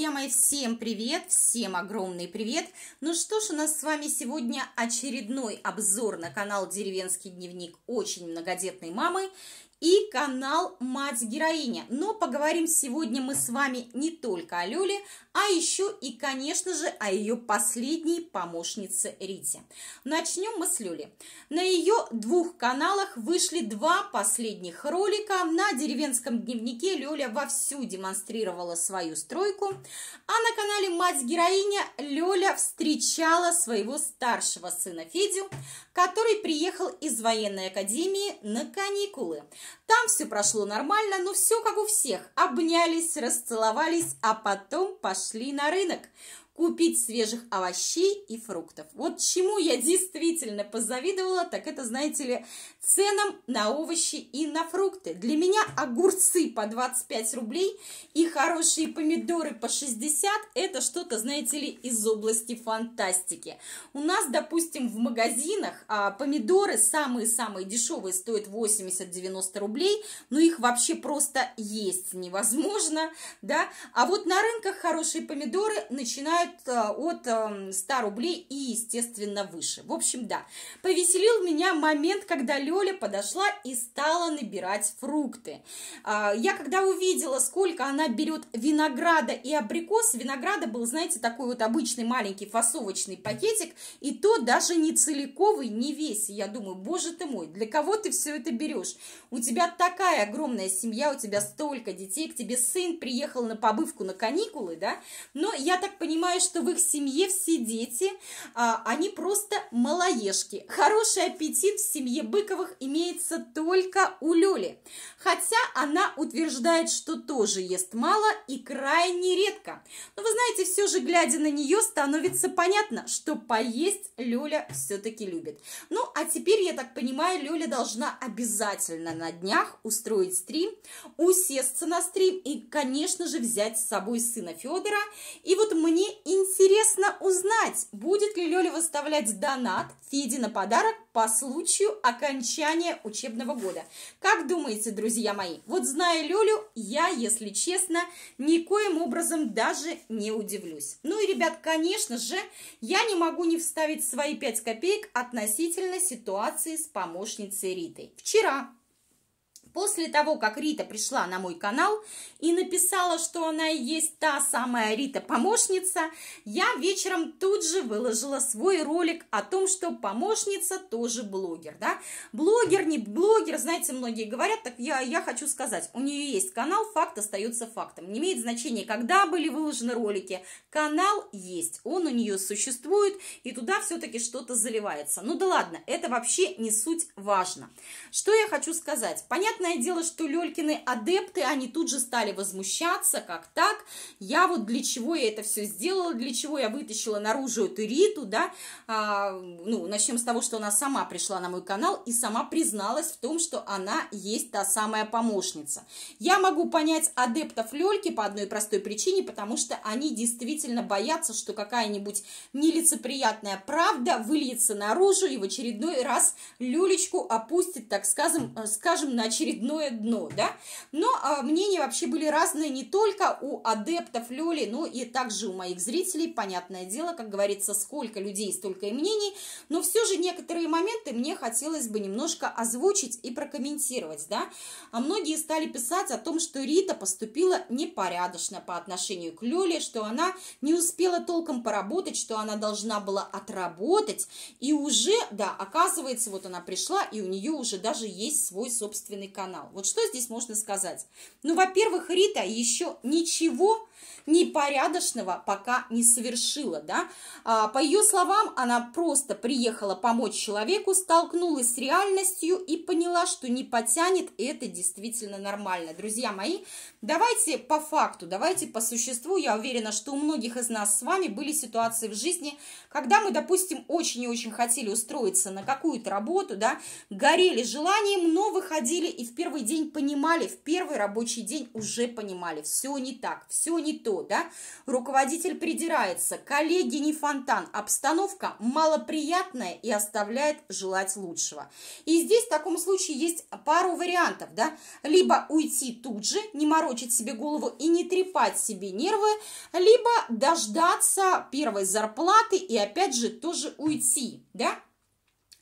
Друзья мои, всем привет, всем огромный привет. Ну что ж, у нас с вами сегодня очередной обзор на канал «Деревенский дневник» очень многодетной мамы и канал «Мать-героиня». Но поговорим сегодня мы с вами не только о Люле, а еще и, конечно же, о ее последней помощнице Рите. Начнем мы с Люли. На ее двух каналах вышли два последних ролика. На деревенском дневнике Лёля вовсю демонстрировала свою стройку, а на канале «Мать-героиня» Люля встречала своего старшего сына Федю, который приехал из военной академии на каникулы. Там все прошло нормально, но все как у всех. Обнялись, расцеловались, а потом пошли на рынок купить свежих овощей и фруктов. Вот чему я действительно позавидовала, так это, знаете ли, ценам на овощи и на фрукты. Для меня огурцы по 25 рублей и хорошие помидоры по 60 – это что-то, знаете ли, из области фантастики. У нас, допустим, в магазинах а, помидоры самые-самые дешевые стоят 80-90 рублей, но их вообще просто есть невозможно, да. А вот на рынках хорошие помидоры начинают начинают э, от 100 эм, рублей и, естественно, выше. В общем, да. Повеселил меня момент, когда Лёля подошла и стала набирать фрукты. А, я когда увидела, сколько она берет винограда и абрикос, винограда был, знаете, такой вот обычный маленький фасовочный пакетик, и то даже не целиковый, не весь. Я думаю, боже ты мой, для кого ты все это берешь? У тебя такая огромная семья, у тебя столько детей, к тебе сын приехал на побывку на каникулы, да? Но я так понимаю, считаю, что в их семье все дети, а, они просто малоежки. Хороший аппетит в семье Быковых имеется только у Лёли. Хотя она утверждает, что тоже ест мало и крайне редко. Но вы знаете, все же, глядя на нее, становится понятно, что поесть Лёля все-таки любит. Ну, а теперь, я так понимаю, Лёля должна обязательно на днях устроить стрим, усесться на стрим и, конечно же, взять с собой сына Федора. И вот мне интересно узнать, будет ли Лёля выставлять донат Феде на подарок по случаю окончания учебного года. Как думаете, друзья мои? Вот зная Лёлю, я, если честно, никоим образом даже не удивлюсь. Ну и, ребят, конечно же, я не могу не вставить свои 5 копеек относительно ситуации с помощницей Ритой. Вчера после того, как Рита пришла на мой канал и написала, что она и есть та самая Рита-помощница, я вечером тут же выложила свой ролик о том, что помощница тоже блогер, да. Блогер, не блогер, знаете, многие говорят, так я, я хочу сказать, у нее есть канал, факт остается фактом. Не имеет значения, когда были выложены ролики, канал есть, он у нее существует, и туда все-таки что-то заливается. Ну да ладно, это вообще не суть важно. Что я хочу сказать? Понятно Понятное дело, что Лелькины адепты, они тут же стали возмущаться, как так, я вот для чего я это все сделала, для чего я вытащила наружу эту Риту, да, а, ну, начнем с того, что она сама пришла на мой канал и сама призналась в том, что она есть та самая помощница. Я могу понять адептов Лельки по одной простой причине, потому что они действительно боятся, что какая-нибудь нелицеприятная правда выльется наружу и в очередной раз люлечку опустит, так скажем, э, скажем на очередной очередное дно, да. Но а, мнения вообще были разные не только у адептов Лёли, но и также у моих зрителей, понятное дело, как говорится, сколько людей, столько и мнений, но все же некоторые моменты мне хотелось бы немножко озвучить и прокомментировать, да. А многие стали писать о том, что Рита поступила непорядочно по отношению к Лёле, что она не успела толком поработать, что она должна была отработать, и уже, да, оказывается, вот она пришла, и у нее уже даже есть свой собственный канал. Вот что здесь можно сказать? Ну, во-первых, Рита еще ничего непорядочного пока не совершила, да. А, по ее словам, она просто приехала помочь человеку, столкнулась с реальностью и поняла, что не потянет, и это действительно нормально. Друзья мои, давайте по факту, давайте по существу, я уверена, что у многих из нас с вами были ситуации в жизни, когда мы, допустим, очень и очень хотели устроиться на какую-то работу, да, горели желанием, но выходили и в первый день понимали, в первый рабочий день уже понимали, все не так, все не не то, да? Руководитель придирается, коллеги не фонтан, обстановка малоприятная и оставляет желать лучшего. И здесь в таком случае есть пару вариантов, да? Либо уйти тут же, не морочить себе голову и не трепать себе нервы, либо дождаться первой зарплаты и опять же тоже уйти, да?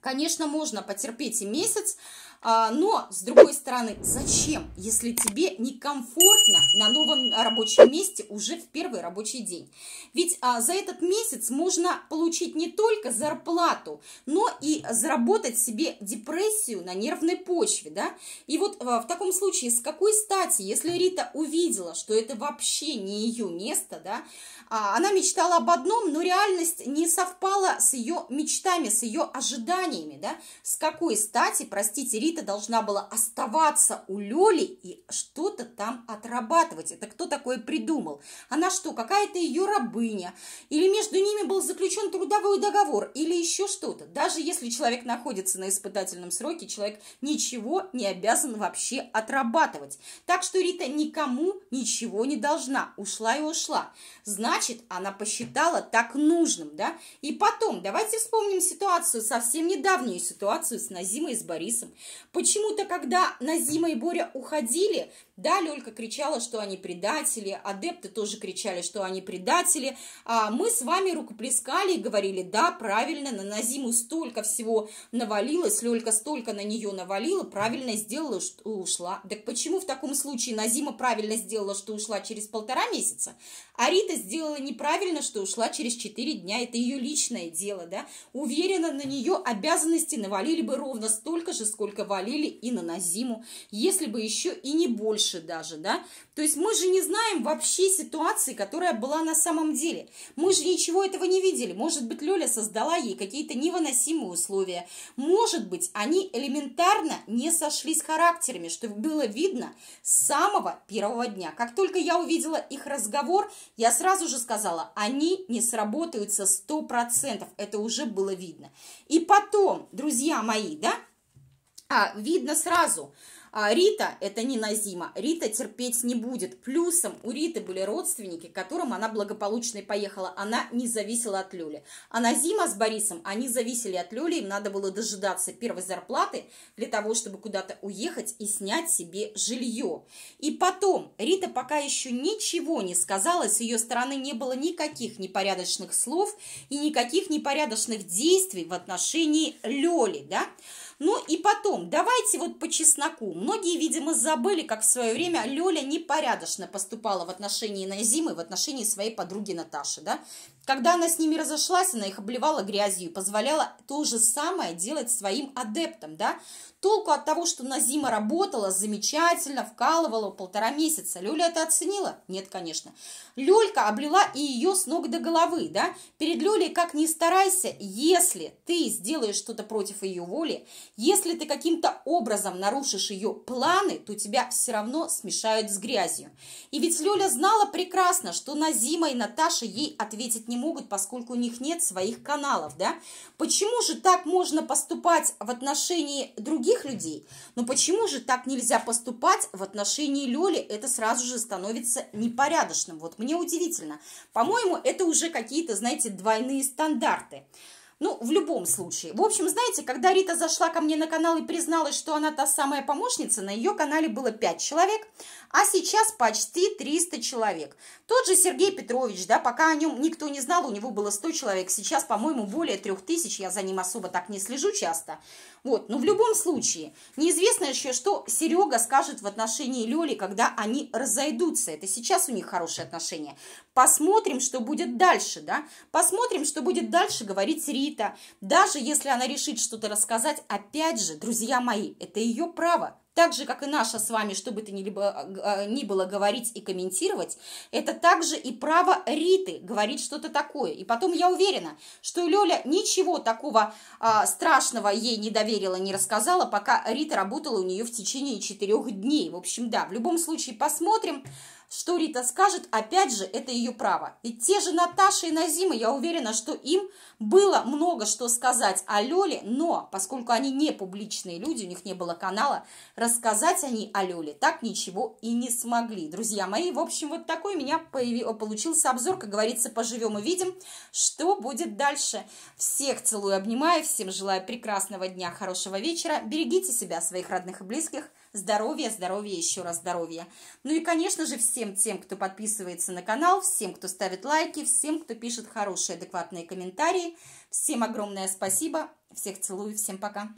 Конечно, можно потерпеть и месяц, а, но, с другой стороны, зачем, если тебе некомфортно на новом рабочем месте уже в первый рабочий день? Ведь а, за этот месяц можно получить не только зарплату, но и заработать себе депрессию на нервной почве, да? И вот а, в таком случае, с какой стати, если Рита увидела, что это вообще не ее место, да, она мечтала об одном, но реальность не совпала с ее мечтами, с ее ожиданиями, да? С какой стати, простите, Рита, Лолита должна была оставаться у Лёли и что-то там отрабатывать. Это кто такое придумал? Она что, какая-то ее рабыня? Или между ними был заключен трудовой договор? Или еще что-то? Даже если человек находится на испытательном сроке, человек ничего не обязан вообще отрабатывать. Так что Рита никому ничего не должна. Ушла и ушла. Значит, она посчитала так нужным, да? И потом, давайте вспомним ситуацию, совсем недавнюю ситуацию с Назимой и с Борисом. Почему-то, когда на зимой Боря уходили, да, Лёлька кричала, что они предатели, адепты тоже кричали, что они предатели. А мы с вами рукоплескали и говорили, да, правильно, на Назиму столько всего навалилось, Лёлька столько на нее навалила, правильно сделала, что ушла. Так почему в таком случае Назима правильно сделала, что ушла через полтора месяца, а Рита сделала неправильно, что ушла через четыре дня? Это ее личное дело, да? Уверена, на нее обязанности навалили бы ровно столько же, сколько валили и на Назиму, если бы еще и не больше больше даже, да. То есть мы же не знаем вообще ситуации, которая была на самом деле. Мы же ничего этого не видели. Может быть, Лёля создала ей какие-то невыносимые условия. Может быть, они элементарно не сошлись характерами, что было видно с самого первого дня. Как только я увидела их разговор, я сразу же сказала, они не сработаются 100%. Это уже было видно. И потом, друзья мои, да, а, видно сразу – а Рита, это не Назима, Рита терпеть не будет. Плюсом у Риты были родственники, к которым она благополучно и поехала. Она не зависела от Люли. А Назима с Борисом, они зависели от Люли, им надо было дожидаться первой зарплаты для того, чтобы куда-то уехать и снять себе жилье. И потом, Рита пока еще ничего не сказала, с ее стороны не было никаких непорядочных слов и никаких непорядочных действий в отношении Лёли, да? Ну и потом, давайте вот по чесноку Многие, видимо, забыли, как в свое время Лёля непорядочно поступала в отношении Назимы, в отношении своей подруги Наташи, да. Когда она с ними разошлась, она их обливала грязью и позволяла то же самое делать своим адептам, да? Толку от того, что Назима работала замечательно, вкалывала полтора месяца. Люля это оценила? Нет, конечно. Люлька облила и ее с ног до головы, да? Перед Люлей как ни старайся, если ты сделаешь что-то против ее воли, если ты каким-то образом нарушишь ее планы, то тебя все равно смешают с грязью. И ведь Люля знала прекрасно, что Назима и Наташа ей ответить не не могут, поскольку у них нет своих каналов, да. Почему же так можно поступать в отношении других людей? Но почему же так нельзя поступать в отношении Лёли? Это сразу же становится непорядочным. Вот мне удивительно. По-моему, это уже какие-то, знаете, двойные стандарты. Ну, в любом случае. В общем, знаете, когда Рита зашла ко мне на канал и призналась, что она та самая помощница, на ее канале было 5 человек, а сейчас почти 300 человек. Тот же Сергей Петрович, да, пока о нем никто не знал, у него было 100 человек, сейчас, по-моему, более 3000, я за ним особо так не слежу часто. Вот, но ну, в любом случае, неизвестно еще, что Серега скажет в отношении Лёли, когда они разойдутся. Это сейчас у них хорошие отношения. Посмотрим, что будет дальше, да. Посмотрим, что будет дальше, говорит Сергей защита. Даже если она решит что-то рассказать, опять же, друзья мои, это ее право. Так же, как и наша с вами, чтобы это то ни, либо, э, э, ни было говорить и комментировать, это также и право Риты говорить что-то такое. И потом я уверена, что Лёля ничего такого а, страшного ей не доверила, не рассказала, пока Рита работала у нее в течение четырех дней. В общем, да, в любом случае посмотрим. Что Рита скажет, опять же, это ее право. И те же Наташа и Назима, я уверена, что им было много что сказать о Лёле, но поскольку они не публичные люди, у них не было канала, рассказать они о Лёле так ничего и не смогли. Друзья мои, в общем, вот такой у меня появи... получился обзор, как говорится, поживем и видим, что будет дальше. Всех целую, обнимаю, всем желаю прекрасного дня, хорошего вечера, берегите себя, своих родных и близких, Здоровья, здоровья, еще раз здоровья. Ну и, конечно же, всем тем, кто подписывается на канал, всем, кто ставит лайки, всем, кто пишет хорошие, адекватные комментарии. Всем огромное спасибо. Всех целую, всем пока.